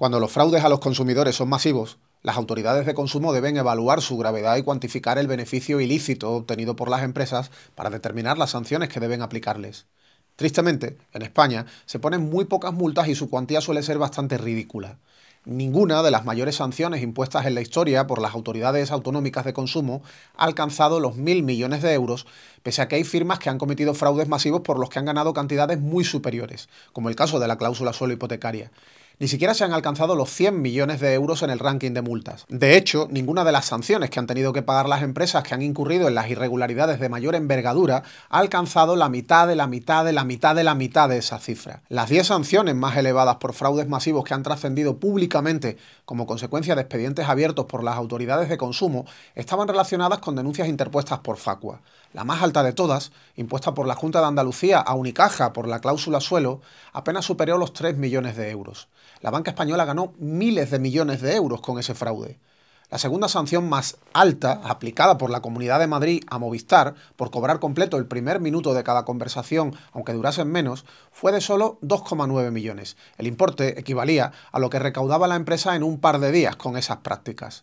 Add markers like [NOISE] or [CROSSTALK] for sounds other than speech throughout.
Cuando los fraudes a los consumidores son masivos, las autoridades de consumo deben evaluar su gravedad y cuantificar el beneficio ilícito obtenido por las empresas para determinar las sanciones que deben aplicarles. Tristemente, en España se ponen muy pocas multas y su cuantía suele ser bastante ridícula. Ninguna de las mayores sanciones impuestas en la historia por las autoridades autonómicas de consumo ha alcanzado los mil millones de euros, pese a que hay firmas que han cometido fraudes masivos por los que han ganado cantidades muy superiores, como el caso de la cláusula suelo hipotecaria ni siquiera se han alcanzado los 100 millones de euros en el ranking de multas. De hecho, ninguna de las sanciones que han tenido que pagar las empresas que han incurrido en las irregularidades de mayor envergadura ha alcanzado la mitad de la mitad de la mitad de la mitad de esa cifra. Las 10 sanciones más elevadas por fraudes masivos que han trascendido públicamente como consecuencia de expedientes abiertos por las autoridades de consumo estaban relacionadas con denuncias interpuestas por Facua la más alta de todas, impuesta por la Junta de Andalucía a Unicaja por la cláusula suelo, apenas superó los 3 millones de euros. La banca española ganó miles de millones de euros con ese fraude. La segunda sanción más alta, aplicada por la Comunidad de Madrid a Movistar por cobrar completo el primer minuto de cada conversación, aunque durasen menos, fue de solo 2,9 millones. El importe equivalía a lo que recaudaba la empresa en un par de días con esas prácticas.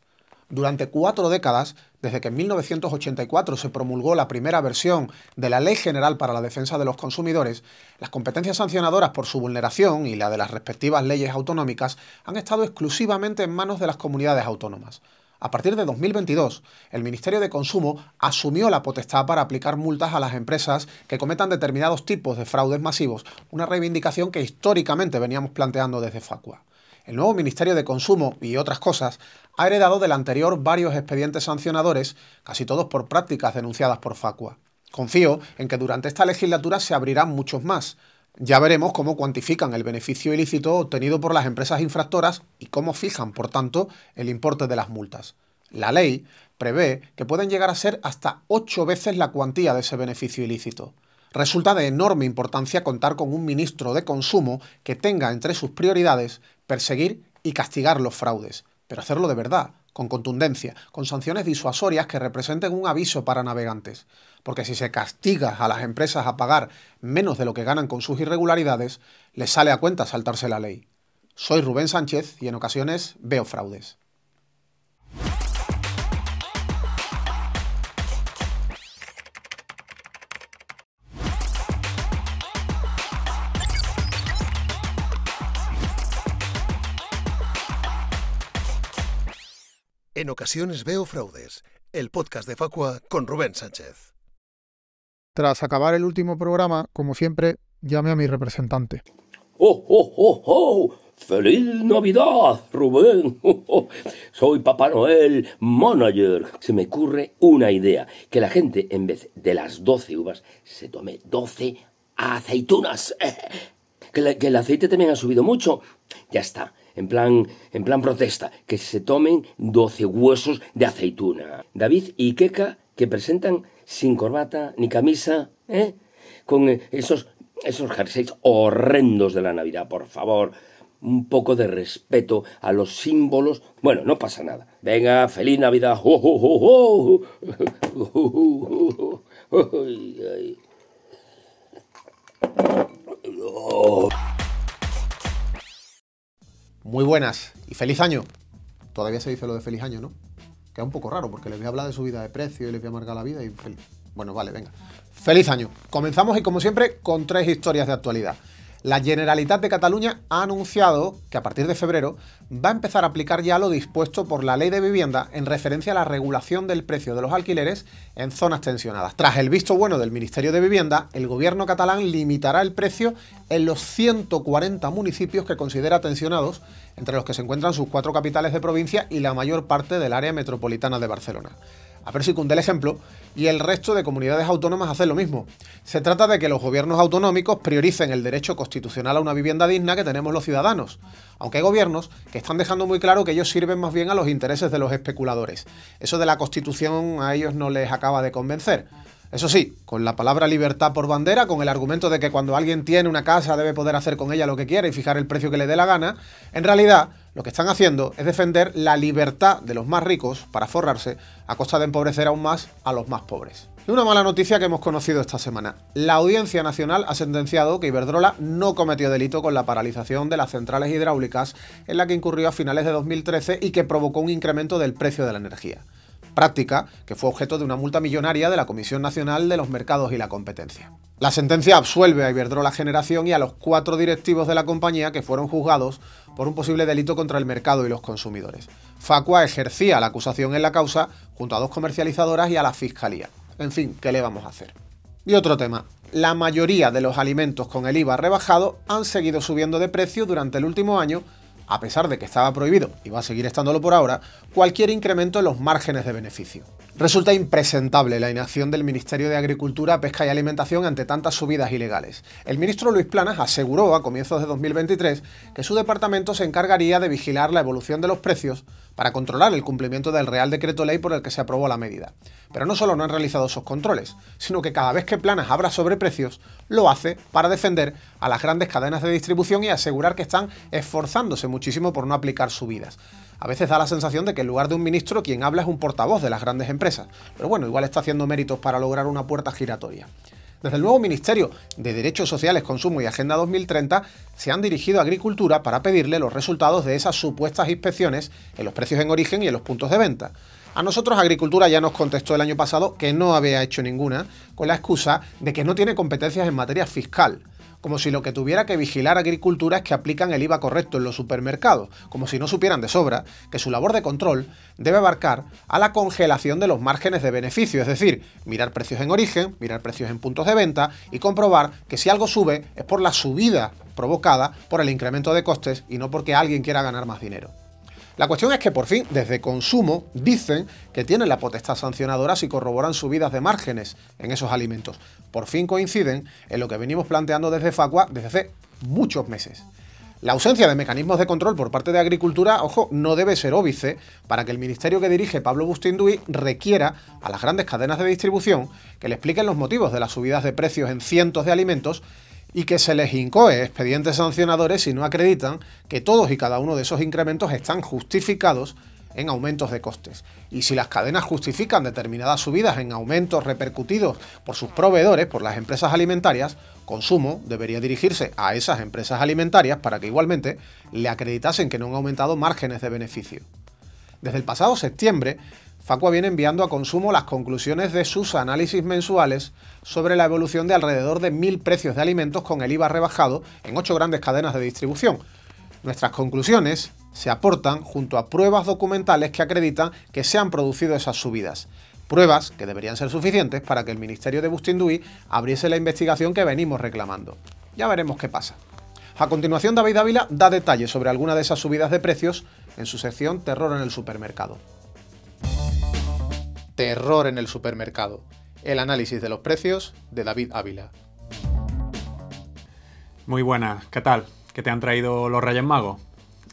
Durante cuatro décadas, desde que en 1984 se promulgó la primera versión de la Ley General para la Defensa de los Consumidores, las competencias sancionadoras por su vulneración y la de las respectivas leyes autonómicas han estado exclusivamente en manos de las comunidades autónomas. A partir de 2022, el Ministerio de Consumo asumió la potestad para aplicar multas a las empresas que cometan determinados tipos de fraudes masivos, una reivindicación que históricamente veníamos planteando desde Facua. El nuevo Ministerio de Consumo y otras cosas ha heredado del anterior varios expedientes sancionadores, casi todos por prácticas denunciadas por Facua. Confío en que durante esta legislatura se abrirán muchos más. Ya veremos cómo cuantifican el beneficio ilícito obtenido por las empresas infractoras y cómo fijan, por tanto, el importe de las multas. La ley prevé que pueden llegar a ser hasta ocho veces la cuantía de ese beneficio ilícito. Resulta de enorme importancia contar con un ministro de Consumo que tenga entre sus prioridades perseguir y castigar los fraudes, pero hacerlo de verdad, con contundencia, con sanciones disuasorias que representen un aviso para navegantes. Porque si se castiga a las empresas a pagar menos de lo que ganan con sus irregularidades, les sale a cuenta saltarse la ley. Soy Rubén Sánchez y en ocasiones veo fraudes. En ocasiones veo fraudes. El podcast de Facua con Rubén Sánchez. Tras acabar el último programa, como siempre, llame a mi representante. ¡Oh, oh, oh, oh! ¡Feliz Navidad, Rubén! [LAUGHS] ¡Oh, oh! Soy Papá Noel, manager. Se me ocurre una idea, que la gente en vez de las 12 uvas se tome 12 aceitunas. [LAUGHS] que el aceite también ha subido mucho. Ya está, en plan, en plan protesta, que se tomen doce huesos de aceituna. David y Keka que presentan sin corbata ni camisa, ¿eh? Con esos, esos jerseys horrendos de la Navidad, por favor. Un poco de respeto a los símbolos. Bueno, no pasa nada. Venga, feliz Navidad. [LAUGHS] Muy buenas y feliz año. Todavía se dice lo de feliz año, ¿no? Que es un poco raro porque les voy a hablar de vida de precio y les voy a amargar la vida y feliz. Bueno, vale, venga. Feliz año. Comenzamos y como siempre con tres historias de actualidad. La Generalitat de Cataluña ha anunciado que a partir de febrero va a empezar a aplicar ya lo dispuesto por la ley de vivienda en referencia a la regulación del precio de los alquileres en zonas tensionadas. Tras el visto bueno del Ministerio de Vivienda, el gobierno catalán limitará el precio en los 140 municipios que considera tensionados, entre los que se encuentran sus cuatro capitales de provincia y la mayor parte del área metropolitana de Barcelona si cunde el ejemplo, y el resto de comunidades autónomas hacen lo mismo. Se trata de que los gobiernos autonómicos prioricen el derecho constitucional a una vivienda digna que tenemos los ciudadanos, aunque hay gobiernos que están dejando muy claro que ellos sirven más bien a los intereses de los especuladores. Eso de la Constitución a ellos no les acaba de convencer. Eso sí, con la palabra libertad por bandera, con el argumento de que cuando alguien tiene una casa debe poder hacer con ella lo que quiera y fijar el precio que le dé la gana, en realidad lo que están haciendo es defender la libertad de los más ricos para forrarse a costa de empobrecer aún más a los más pobres. Y una mala noticia que hemos conocido esta semana. La Audiencia Nacional ha sentenciado que Iberdrola no cometió delito con la paralización de las centrales hidráulicas en la que incurrió a finales de 2013 y que provocó un incremento del precio de la energía. Práctica que fue objeto de una multa millonaria de la Comisión Nacional de los Mercados y la Competencia. La sentencia absuelve a Iberdrola Generación y a los cuatro directivos de la compañía que fueron juzgados por un posible delito contra el mercado y los consumidores. Facua ejercía la acusación en la causa junto a dos comercializadoras y a la fiscalía. En fin, ¿qué le vamos a hacer? Y otro tema, la mayoría de los alimentos con el IVA rebajado han seguido subiendo de precio durante el último año a pesar de que estaba prohibido y va a seguir estándolo por ahora, cualquier incremento en los márgenes de beneficio. Resulta impresentable la inacción del Ministerio de Agricultura, Pesca y Alimentación ante tantas subidas ilegales. El ministro Luis Planas aseguró a comienzos de 2023 que su departamento se encargaría de vigilar la evolución de los precios para controlar el cumplimiento del Real Decreto Ley por el que se aprobó la medida. Pero no solo no han realizado esos controles, sino que cada vez que Planas habla sobre precios, lo hace para defender a las grandes cadenas de distribución y asegurar que están esforzándose muchísimo por no aplicar subidas. A veces da la sensación de que en lugar de un ministro quien habla es un portavoz de las grandes empresas, pero bueno, igual está haciendo méritos para lograr una puerta giratoria. Desde el nuevo Ministerio de Derechos Sociales, Consumo y Agenda 2030 se han dirigido a Agricultura para pedirle los resultados de esas supuestas inspecciones en los precios en origen y en los puntos de venta. A nosotros Agricultura ya nos contestó el año pasado que no había hecho ninguna, con la excusa de que no tiene competencias en materia fiscal como si lo que tuviera que vigilar agricultura es que aplican el IVA correcto en los supermercados, como si no supieran de sobra que su labor de control debe abarcar a la congelación de los márgenes de beneficio, es decir, mirar precios en origen, mirar precios en puntos de venta y comprobar que si algo sube es por la subida provocada por el incremento de costes y no porque alguien quiera ganar más dinero. La cuestión es que por fin, desde Consumo, dicen que tienen la potestad sancionadora si corroboran subidas de márgenes en esos alimentos. Por fin coinciden en lo que venimos planteando desde Facua desde hace muchos meses. La ausencia de mecanismos de control por parte de Agricultura, ojo, no debe ser óbice para que el ministerio que dirige Pablo Bustinduy requiera a las grandes cadenas de distribución que le expliquen los motivos de las subidas de precios en cientos de alimentos y que se les incoe expedientes sancionadores si no acreditan que todos y cada uno de esos incrementos están justificados en aumentos de costes. Y si las cadenas justifican determinadas subidas en aumentos repercutidos por sus proveedores, por las empresas alimentarias, Consumo debería dirigirse a esas empresas alimentarias para que igualmente le acreditasen que no han aumentado márgenes de beneficio. Desde el pasado septiembre, Facua viene enviando a consumo las conclusiones de sus análisis mensuales sobre la evolución de alrededor de mil precios de alimentos con el IVA rebajado en ocho grandes cadenas de distribución. Nuestras conclusiones se aportan junto a pruebas documentales que acreditan que se han producido esas subidas. Pruebas que deberían ser suficientes para que el Ministerio de Bustinduy abriese la investigación que venimos reclamando. Ya veremos qué pasa. A continuación, David Ávila da detalles sobre alguna de esas subidas de precios en su sección Terror en el Supermercado. Terror en el supermercado. El análisis de los precios de David Ávila. Muy buenas, ¿qué tal? ¿Qué te han traído los Reyes Magos?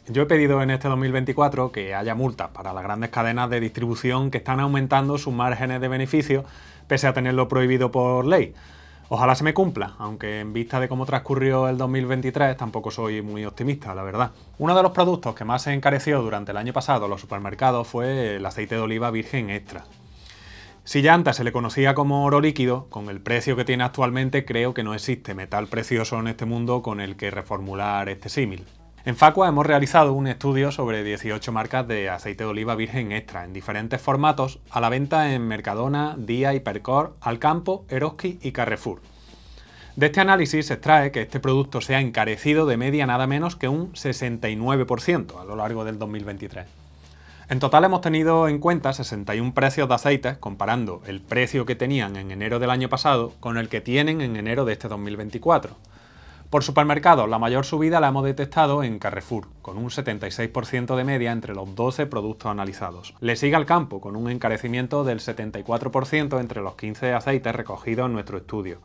Yo he pedido en este 2024 que haya multas para las grandes cadenas de distribución que están aumentando sus márgenes de beneficio pese a tenerlo prohibido por ley. Ojalá se me cumpla, aunque en vista de cómo transcurrió el 2023 tampoco soy muy optimista, la verdad. Uno de los productos que más se encareció durante el año pasado en los supermercados fue el aceite de oliva virgen extra. Si antes se le conocía como oro líquido, con el precio que tiene actualmente creo que no existe metal precioso en este mundo con el que reformular este símil. En Facua hemos realizado un estudio sobre 18 marcas de aceite de oliva virgen extra en diferentes formatos a la venta en Mercadona, Día, Hipercor, Alcampo, Eroski y Carrefour. De este análisis se extrae que este producto se ha encarecido de media nada menos que un 69% a lo largo del 2023. En total hemos tenido en cuenta 61 precios de aceites comparando el precio que tenían en enero del año pasado con el que tienen en enero de este 2024. Por supermercados, la mayor subida la hemos detectado en Carrefour, con un 76% de media entre los 12 productos analizados. Le sigue al campo, con un encarecimiento del 74% entre los 15 aceites recogidos en nuestro estudio.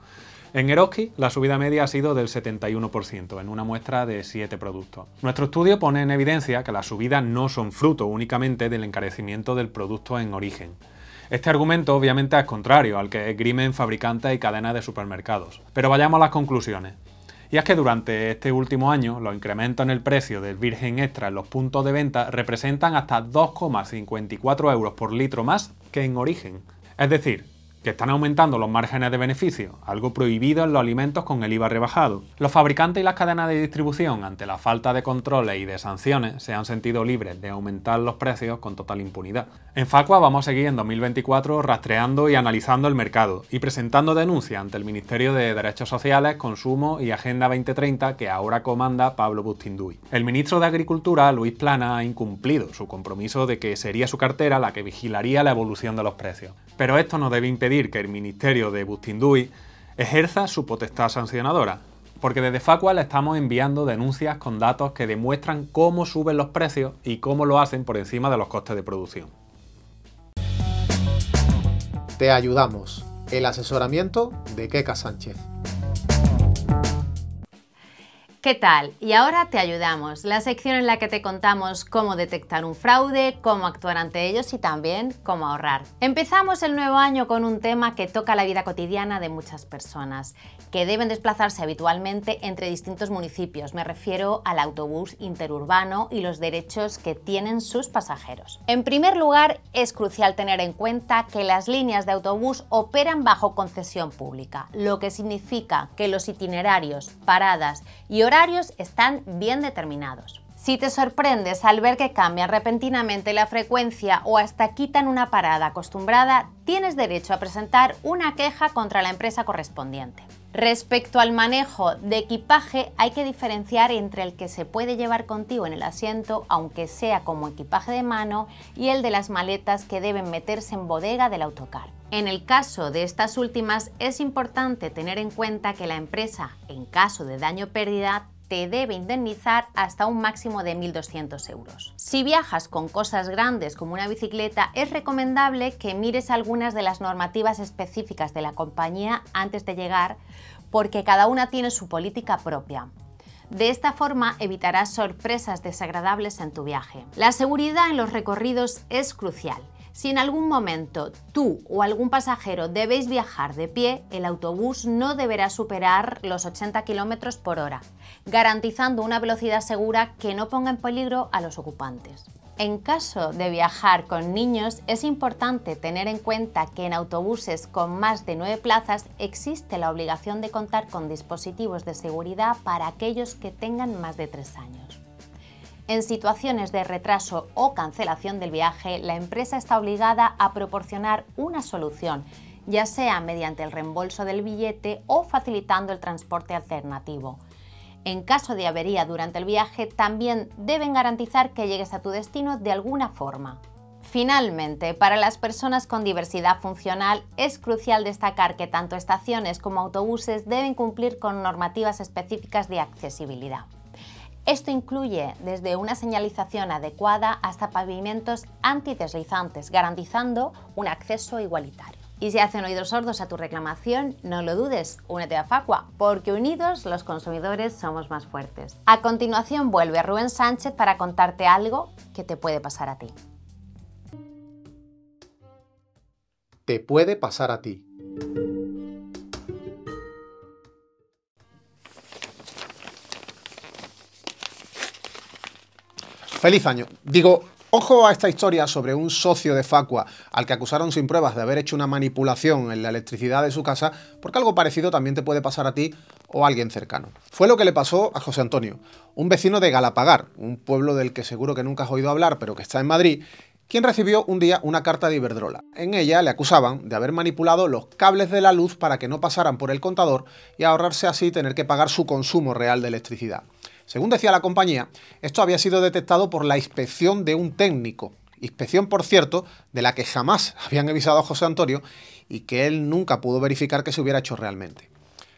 En Eroski, la subida media ha sido del 71%, en una muestra de 7 productos. Nuestro estudio pone en evidencia que las subidas no son fruto únicamente del encarecimiento del producto en origen. Este argumento obviamente es contrario al que esgrimen fabricantes y cadenas de supermercados. Pero vayamos a las conclusiones. Y es que durante este último año, los incrementos en el precio del Virgen Extra en los puntos de venta representan hasta 2,54 euros por litro más que en origen. Es decir, que están aumentando los márgenes de beneficio, algo prohibido en los alimentos con el IVA rebajado. Los fabricantes y las cadenas de distribución, ante la falta de controles y de sanciones, se han sentido libres de aumentar los precios con total impunidad. En Facua vamos a seguir en 2024 rastreando y analizando el mercado y presentando denuncias ante el Ministerio de Derechos Sociales, Consumo y Agenda 2030 que ahora comanda Pablo Bustinduy. El ministro de Agricultura, Luis Plana, ha incumplido su compromiso de que sería su cartera la que vigilaría la evolución de los precios. Pero esto no debe impedir que el ministerio de Bustinduy ejerza su potestad sancionadora, porque desde Facua le estamos enviando denuncias con datos que demuestran cómo suben los precios y cómo lo hacen por encima de los costes de producción. Te ayudamos. El asesoramiento de Keka Sánchez. ¿Qué tal? Y ahora te ayudamos, la sección en la que te contamos cómo detectar un fraude, cómo actuar ante ellos y también cómo ahorrar. Empezamos el nuevo año con un tema que toca la vida cotidiana de muchas personas, que deben desplazarse habitualmente entre distintos municipios, me refiero al autobús interurbano y los derechos que tienen sus pasajeros. En primer lugar, es crucial tener en cuenta que las líneas de autobús operan bajo concesión pública, lo que significa que los itinerarios, paradas y están bien determinados. Si te sorprendes al ver que cambian repentinamente la frecuencia o hasta quitan una parada acostumbrada, tienes derecho a presentar una queja contra la empresa correspondiente. Respecto al manejo de equipaje, hay que diferenciar entre el que se puede llevar contigo en el asiento, aunque sea como equipaje de mano, y el de las maletas que deben meterse en bodega del autocar. En el caso de estas últimas, es importante tener en cuenta que la empresa, en caso de daño o pérdida, te debe indemnizar hasta un máximo de 1.200 euros. Si viajas con cosas grandes como una bicicleta, es recomendable que mires algunas de las normativas específicas de la compañía antes de llegar, porque cada una tiene su política propia. De esta forma evitarás sorpresas desagradables en tu viaje. La seguridad en los recorridos es crucial si en algún momento tú o algún pasajero debéis viajar de pie, el autobús no deberá superar los 80 km por hora, garantizando una velocidad segura que no ponga en peligro a los ocupantes. En caso de viajar con niños, es importante tener en cuenta que en autobuses con más de 9 plazas existe la obligación de contar con dispositivos de seguridad para aquellos que tengan más de 3 años. En situaciones de retraso o cancelación del viaje, la empresa está obligada a proporcionar una solución, ya sea mediante el reembolso del billete o facilitando el transporte alternativo. En caso de avería durante el viaje, también deben garantizar que llegues a tu destino de alguna forma. Finalmente, para las personas con diversidad funcional es crucial destacar que tanto estaciones como autobuses deben cumplir con normativas específicas de accesibilidad. Esto incluye desde una señalización adecuada hasta pavimentos antideslizantes, garantizando un acceso igualitario. Y si hacen oídos sordos a tu reclamación, no lo dudes, únete a Facua, porque unidos los consumidores somos más fuertes. A continuación vuelve Rubén Sánchez para contarte algo que te puede pasar a ti. Te puede pasar a ti. Feliz año. Digo, Ojo a esta historia sobre un socio de Facua al que acusaron sin pruebas de haber hecho una manipulación en la electricidad de su casa, porque algo parecido también te puede pasar a ti o a alguien cercano. Fue lo que le pasó a José Antonio, un vecino de Galapagar, un pueblo del que seguro que nunca has oído hablar, pero que está en Madrid, quien recibió un día una carta de Iberdrola. En ella le acusaban de haber manipulado los cables de la luz para que no pasaran por el contador y ahorrarse así tener que pagar su consumo real de electricidad. Según decía la compañía, esto había sido detectado por la inspección de un técnico. Inspección, por cierto, de la que jamás [LAUGHS] habían avisado a José Antonio y que él nunca pudo verificar que se hubiera hecho realmente.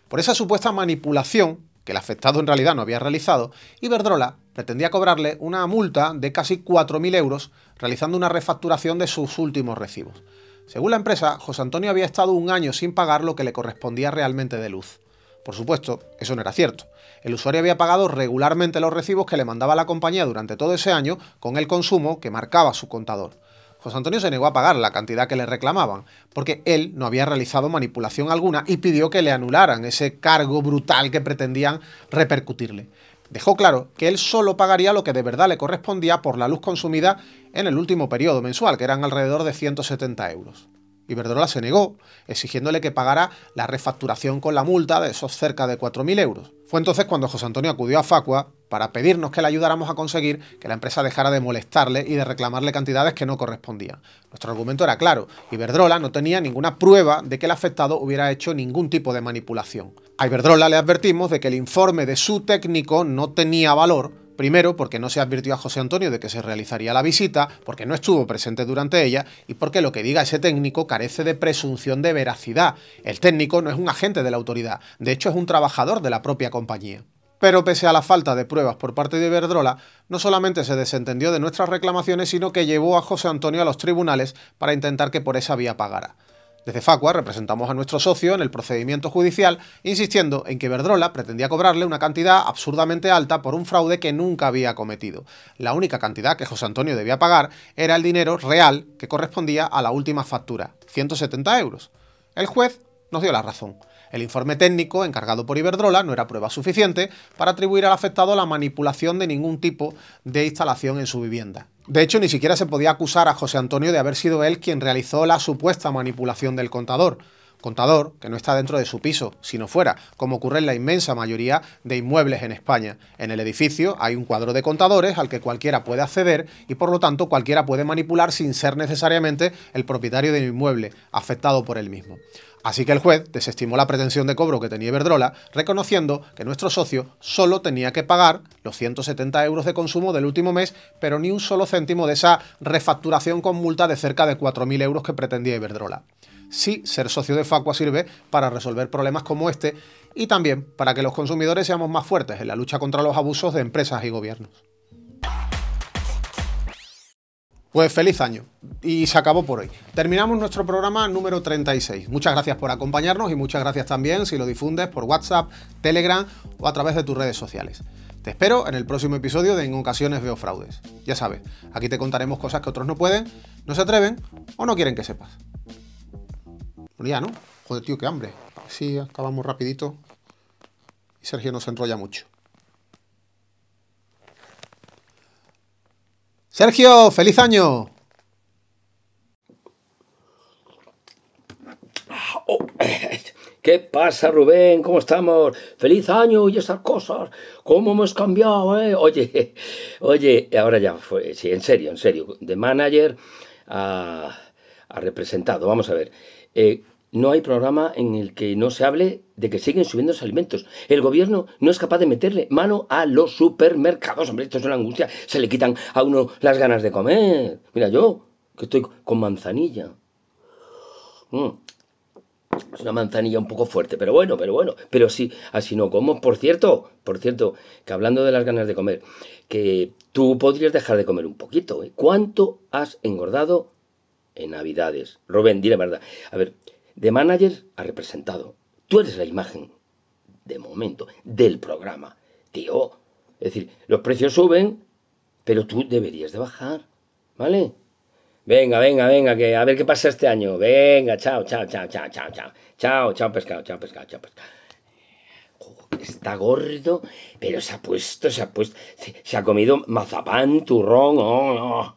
Por esa supuesta manipulación, que el afectado en realidad no había realizado, Iberdrola pretendía cobrarle una multa de casi 4.000 euros realizando una refacturación de sus últimos recibos. Según la empresa, José Antonio había estado un año sin pagar lo que le correspondía realmente de luz. Por supuesto, eso no era cierto. El usuario había pagado regularmente los recibos que le mandaba la compañía durante todo ese año con el consumo que marcaba su contador. José Antonio se negó a pagar la cantidad que le reclamaban, porque él no había realizado manipulación alguna y pidió que le anularan ese cargo brutal que pretendían repercutirle. Dejó claro que él solo pagaría lo que de verdad le correspondía por la luz consumida en el último periodo mensual, que eran alrededor de 170 euros. Iberdrola se negó, exigiéndole que pagara la refacturación con la multa de esos cerca de 4.000 euros. Fue entonces cuando José Antonio acudió a Facua para pedirnos que le ayudáramos a conseguir que la empresa dejara de molestarle y de reclamarle cantidades que no correspondían. Nuestro argumento era claro, Iberdrola no tenía ninguna prueba de que el afectado hubiera hecho ningún tipo de manipulación. A Iberdrola le advertimos de que el informe de su técnico no tenía valor Primero, porque no se advirtió a José Antonio de que se realizaría la visita, porque no estuvo presente durante ella y porque lo que diga ese técnico carece de presunción de veracidad. El técnico no es un agente de la autoridad, de hecho es un trabajador de la propia compañía. Pero pese a la falta de pruebas por parte de Iberdrola, no solamente se desentendió de nuestras reclamaciones, sino que llevó a José Antonio a los tribunales para intentar que por esa vía pagara. Desde Facua representamos a nuestro socio en el procedimiento judicial, insistiendo en que Verdrola pretendía cobrarle una cantidad absurdamente alta por un fraude que nunca había cometido. La única cantidad que José Antonio debía pagar era el dinero real que correspondía a la última factura, 170 euros. El juez nos dio la razón. El informe técnico, encargado por Iberdrola, no era prueba suficiente para atribuir al afectado la manipulación de ningún tipo de instalación en su vivienda. De hecho, ni siquiera se podía acusar a José Antonio de haber sido él quien realizó la supuesta manipulación del contador contador que no está dentro de su piso, sino fuera, como ocurre en la inmensa mayoría de inmuebles en España. En el edificio hay un cuadro de contadores al que cualquiera puede acceder y por lo tanto cualquiera puede manipular sin ser necesariamente el propietario del inmueble afectado por él mismo. Así que el juez desestimó la pretensión de cobro que tenía Iberdrola, reconociendo que nuestro socio solo tenía que pagar los 170 euros de consumo del último mes, pero ni un solo céntimo de esa refacturación con multa de cerca de 4.000 euros que pretendía Iberdrola. Sí, ser socio de Facua sirve para resolver problemas como este y también para que los consumidores seamos más fuertes en la lucha contra los abusos de empresas y gobiernos. Pues feliz año. Y se acabó por hoy. Terminamos nuestro programa número 36. Muchas gracias por acompañarnos y muchas gracias también si lo difundes por WhatsApp, Telegram o a través de tus redes sociales. Te espero en el próximo episodio de En ocasiones veo fraudes. Ya sabes, aquí te contaremos cosas que otros no pueden, no se atreven o no quieren que sepas. Pues ya, ¿no? Joder, tío, qué hambre. Sí, acabamos rapidito. Y Sergio nos enrolla mucho. Sergio, feliz año. Oh, [COUGHS] ¿Qué pasa, Rubén? ¿Cómo estamos? ¡Feliz año y esas cosas! ¿Cómo hemos cambiado, eh? Oye, [LAUGHS] oye, ahora ya fue. Sí, en serio, en serio. De manager a, representado. Vamos a ver. Eh, no hay programa en el que no se hable de que siguen subiendo los alimentos. El gobierno no es capaz de meterle mano a los supermercados. Hombre, esto es una angustia. Se le quitan a uno las ganas de comer. Mira, yo, que estoy con manzanilla. Mm. Es una manzanilla un poco fuerte, pero bueno, pero bueno. Pero sí, así no como. Por cierto, por cierto, que hablando de las ganas de comer, que tú podrías dejar de comer un poquito. ¿eh? ¿Cuánto has engordado en Navidades? Rubén, dile verdad. A ver, de manager ha representado. Tú eres la imagen, de momento, del programa. Tío, es decir, los precios suben, pero tú deberías de bajar, ¿vale? Venga, venga, venga, que a ver qué pasa este año. Venga, chao, chao, chao, chao, chao, chao. Chao, chao, pescado, chao, pescado, chao, pescado. está gordo, pero se ha puesto, se ha puesto, se, ha comido mazapán, turrón, oh, oh.